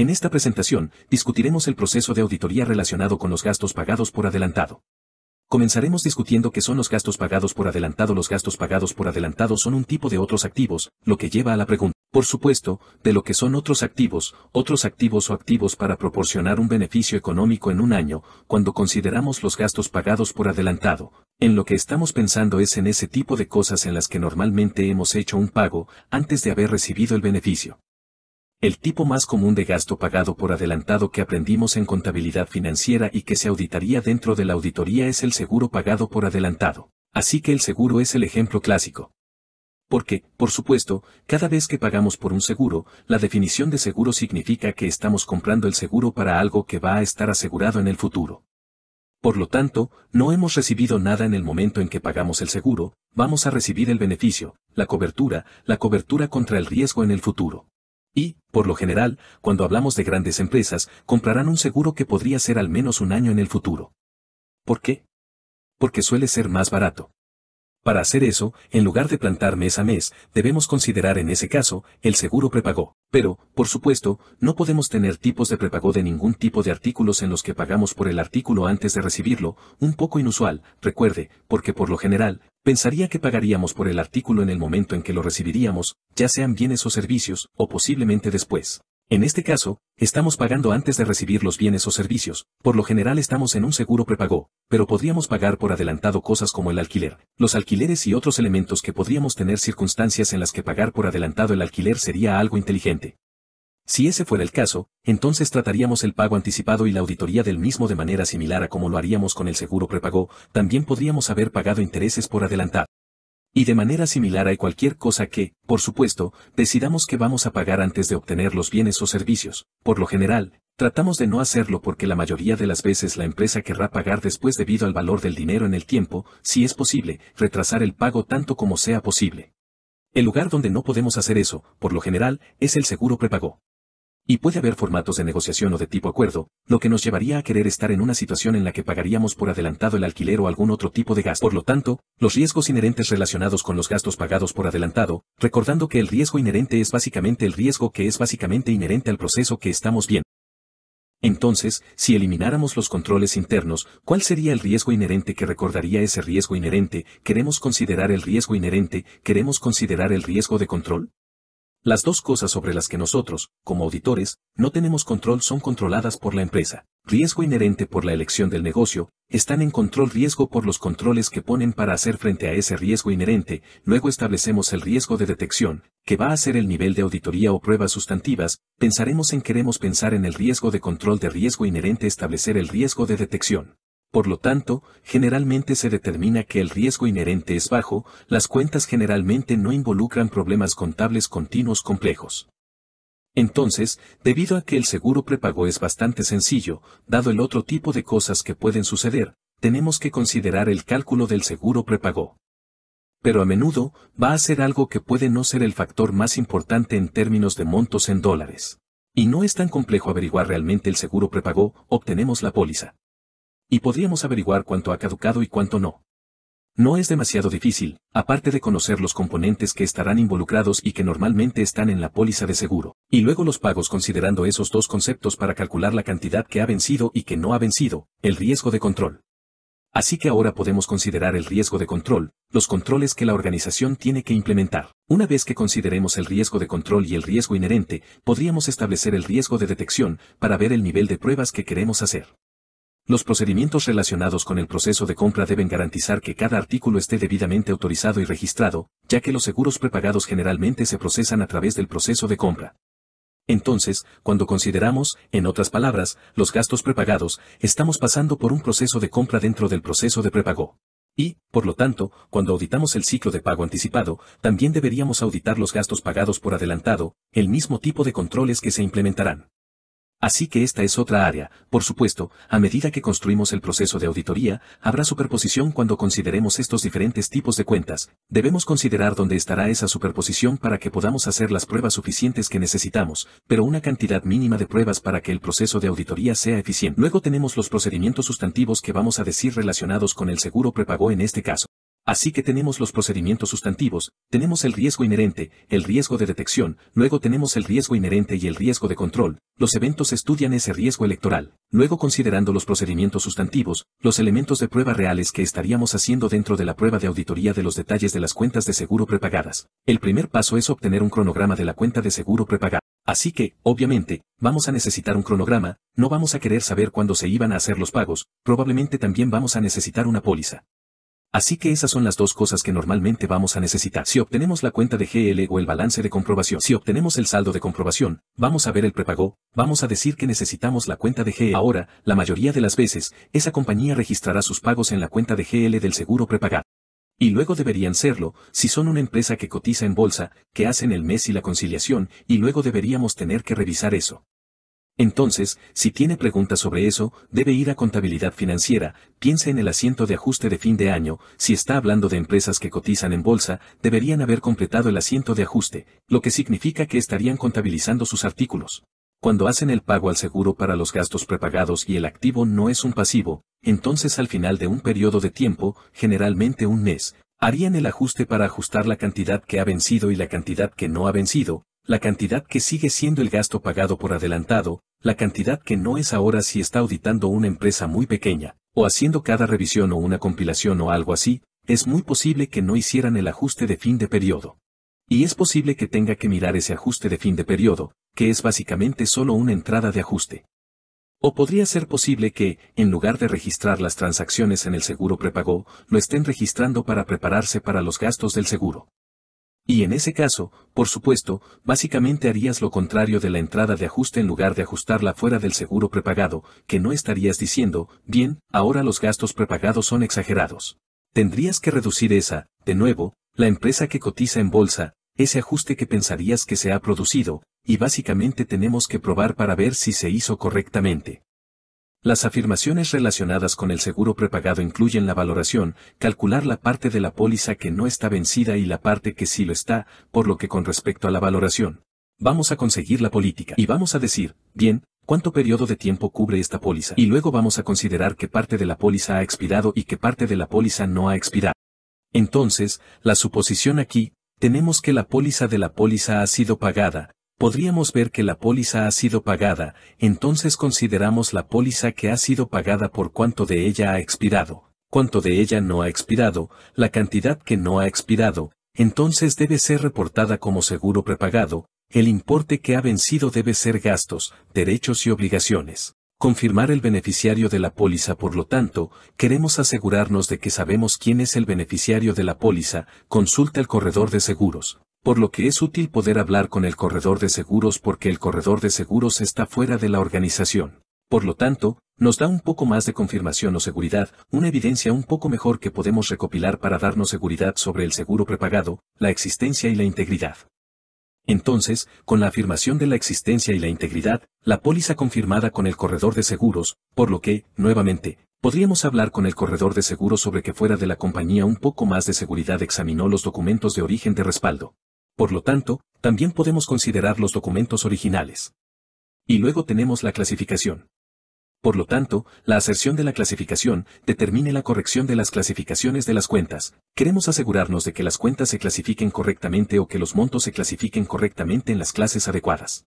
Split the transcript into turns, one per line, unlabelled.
En esta presentación, discutiremos el proceso de auditoría relacionado con los gastos pagados por adelantado. Comenzaremos discutiendo qué son los gastos pagados por adelantado. Los gastos pagados por adelantado son un tipo de otros activos, lo que lleva a la pregunta, por supuesto, de lo que son otros activos, otros activos o activos para proporcionar un beneficio económico en un año, cuando consideramos los gastos pagados por adelantado. En lo que estamos pensando es en ese tipo de cosas en las que normalmente hemos hecho un pago antes de haber recibido el beneficio. El tipo más común de gasto pagado por adelantado que aprendimos en contabilidad financiera y que se auditaría dentro de la auditoría es el seguro pagado por adelantado. Así que el seguro es el ejemplo clásico. Porque, por supuesto, cada vez que pagamos por un seguro, la definición de seguro significa que estamos comprando el seguro para algo que va a estar asegurado en el futuro. Por lo tanto, no hemos recibido nada en el momento en que pagamos el seguro, vamos a recibir el beneficio, la cobertura, la cobertura contra el riesgo en el futuro. Y, por lo general, cuando hablamos de grandes empresas, comprarán un seguro que podría ser al menos un año en el futuro. ¿Por qué? Porque suele ser más barato. Para hacer eso, en lugar de plantar mes a mes, debemos considerar en ese caso el seguro prepago. Pero, por supuesto, no podemos tener tipos de prepago de ningún tipo de artículos en los que pagamos por el artículo antes de recibirlo, un poco inusual, recuerde, porque por lo general, pensaría que pagaríamos por el artículo en el momento en que lo recibiríamos, ya sean bienes o servicios, o posiblemente después. En este caso, estamos pagando antes de recibir los bienes o servicios, por lo general estamos en un seguro prepagó, pero podríamos pagar por adelantado cosas como el alquiler, los alquileres y otros elementos que podríamos tener circunstancias en las que pagar por adelantado el alquiler sería algo inteligente. Si ese fuera el caso, entonces trataríamos el pago anticipado y la auditoría del mismo de manera similar a como lo haríamos con el seguro prepagó, también podríamos haber pagado intereses por adelantado. Y de manera similar hay cualquier cosa que, por supuesto, decidamos que vamos a pagar antes de obtener los bienes o servicios. Por lo general, tratamos de no hacerlo porque la mayoría de las veces la empresa querrá pagar después debido al valor del dinero en el tiempo, si es posible, retrasar el pago tanto como sea posible. El lugar donde no podemos hacer eso, por lo general, es el seguro prepago. Y puede haber formatos de negociación o de tipo acuerdo, lo que nos llevaría a querer estar en una situación en la que pagaríamos por adelantado el alquiler o algún otro tipo de gasto. Por lo tanto, los riesgos inherentes relacionados con los gastos pagados por adelantado, recordando que el riesgo inherente es básicamente el riesgo que es básicamente inherente al proceso que estamos viendo. Entonces, si elimináramos los controles internos, ¿cuál sería el riesgo inherente que recordaría ese riesgo inherente? ¿Queremos considerar el riesgo inherente? ¿Queremos considerar el riesgo de control? Las dos cosas sobre las que nosotros, como auditores, no tenemos control son controladas por la empresa. Riesgo inherente por la elección del negocio, están en control riesgo por los controles que ponen para hacer frente a ese riesgo inherente, luego establecemos el riesgo de detección, que va a ser el nivel de auditoría o pruebas sustantivas, pensaremos en queremos pensar en el riesgo de control de riesgo inherente establecer el riesgo de detección. Por lo tanto, generalmente se determina que el riesgo inherente es bajo, las cuentas generalmente no involucran problemas contables continuos complejos. Entonces, debido a que el seguro prepago es bastante sencillo, dado el otro tipo de cosas que pueden suceder, tenemos que considerar el cálculo del seguro prepago. Pero a menudo, va a ser algo que puede no ser el factor más importante en términos de montos en dólares. Y no es tan complejo averiguar realmente el seguro prepago, obtenemos la póliza y podríamos averiguar cuánto ha caducado y cuánto no. No es demasiado difícil, aparte de conocer los componentes que estarán involucrados y que normalmente están en la póliza de seguro, y luego los pagos considerando esos dos conceptos para calcular la cantidad que ha vencido y que no ha vencido, el riesgo de control. Así que ahora podemos considerar el riesgo de control, los controles que la organización tiene que implementar. Una vez que consideremos el riesgo de control y el riesgo inherente, podríamos establecer el riesgo de detección para ver el nivel de pruebas que queremos hacer. Los procedimientos relacionados con el proceso de compra deben garantizar que cada artículo esté debidamente autorizado y registrado, ya que los seguros prepagados generalmente se procesan a través del proceso de compra. Entonces, cuando consideramos, en otras palabras, los gastos prepagados, estamos pasando por un proceso de compra dentro del proceso de prepago. Y, por lo tanto, cuando auditamos el ciclo de pago anticipado, también deberíamos auditar los gastos pagados por adelantado, el mismo tipo de controles que se implementarán. Así que esta es otra área, por supuesto, a medida que construimos el proceso de auditoría, habrá superposición cuando consideremos estos diferentes tipos de cuentas, debemos considerar dónde estará esa superposición para que podamos hacer las pruebas suficientes que necesitamos, pero una cantidad mínima de pruebas para que el proceso de auditoría sea eficiente. Luego tenemos los procedimientos sustantivos que vamos a decir relacionados con el seguro prepagó en este caso. Así que tenemos los procedimientos sustantivos, tenemos el riesgo inherente, el riesgo de detección, luego tenemos el riesgo inherente y el riesgo de control, los eventos estudian ese riesgo electoral, luego considerando los procedimientos sustantivos, los elementos de prueba reales que estaríamos haciendo dentro de la prueba de auditoría de los detalles de las cuentas de seguro prepagadas. El primer paso es obtener un cronograma de la cuenta de seguro prepagada. Así que, obviamente, vamos a necesitar un cronograma, no vamos a querer saber cuándo se iban a hacer los pagos, probablemente también vamos a necesitar una póliza. Así que esas son las dos cosas que normalmente vamos a necesitar. Si obtenemos la cuenta de GL o el balance de comprobación, si obtenemos el saldo de comprobación, vamos a ver el prepago, vamos a decir que necesitamos la cuenta de GL. Ahora, la mayoría de las veces, esa compañía registrará sus pagos en la cuenta de GL del seguro prepagado. Y luego deberían serlo, si son una empresa que cotiza en bolsa, que hacen el mes y la conciliación, y luego deberíamos tener que revisar eso. Entonces, si tiene preguntas sobre eso, debe ir a contabilidad financiera, piense en el asiento de ajuste de fin de año, si está hablando de empresas que cotizan en bolsa, deberían haber completado el asiento de ajuste, lo que significa que estarían contabilizando sus artículos. Cuando hacen el pago al seguro para los gastos prepagados y el activo no es un pasivo, entonces al final de un periodo de tiempo, generalmente un mes, harían el ajuste para ajustar la cantidad que ha vencido y la cantidad que no ha vencido, la cantidad que sigue siendo el gasto pagado por adelantado, la cantidad que no es ahora si está auditando una empresa muy pequeña, o haciendo cada revisión o una compilación o algo así, es muy posible que no hicieran el ajuste de fin de periodo. Y es posible que tenga que mirar ese ajuste de fin de periodo, que es básicamente solo una entrada de ajuste. O podría ser posible que, en lugar de registrar las transacciones en el seguro prepagó, lo estén registrando para prepararse para los gastos del seguro. Y en ese caso, por supuesto, básicamente harías lo contrario de la entrada de ajuste en lugar de ajustarla fuera del seguro prepagado, que no estarías diciendo, bien, ahora los gastos prepagados son exagerados. Tendrías que reducir esa, de nuevo, la empresa que cotiza en bolsa, ese ajuste que pensarías que se ha producido, y básicamente tenemos que probar para ver si se hizo correctamente. Las afirmaciones relacionadas con el seguro prepagado incluyen la valoración, calcular la parte de la póliza que no está vencida y la parte que sí lo está, por lo que con respecto a la valoración, vamos a conseguir la política y vamos a decir, bien, ¿cuánto periodo de tiempo cubre esta póliza? Y luego vamos a considerar qué parte de la póliza ha expirado y qué parte de la póliza no ha expirado. Entonces, la suposición aquí, tenemos que la póliza de la póliza ha sido pagada, podríamos ver que la póliza ha sido pagada, entonces consideramos la póliza que ha sido pagada por cuánto de ella ha expirado, cuánto de ella no ha expirado, la cantidad que no ha expirado, entonces debe ser reportada como seguro prepagado, el importe que ha vencido debe ser gastos, derechos y obligaciones. Confirmar el beneficiario de la póliza por lo tanto, queremos asegurarnos de que sabemos quién es el beneficiario de la póliza, consulta el corredor de seguros por lo que es útil poder hablar con el corredor de seguros porque el corredor de seguros está fuera de la organización. Por lo tanto, nos da un poco más de confirmación o seguridad, una evidencia un poco mejor que podemos recopilar para darnos seguridad sobre el seguro prepagado, la existencia y la integridad. Entonces, con la afirmación de la existencia y la integridad, la póliza confirmada con el corredor de seguros, por lo que, nuevamente, Podríamos hablar con el corredor de seguros sobre que fuera de la compañía un poco más de seguridad examinó los documentos de origen de respaldo. Por lo tanto, también podemos considerar los documentos originales. Y luego tenemos la clasificación. Por lo tanto, la aserción de la clasificación determine la corrección de las clasificaciones de las cuentas. Queremos asegurarnos de que las cuentas se clasifiquen correctamente o que los montos se clasifiquen correctamente en las clases adecuadas.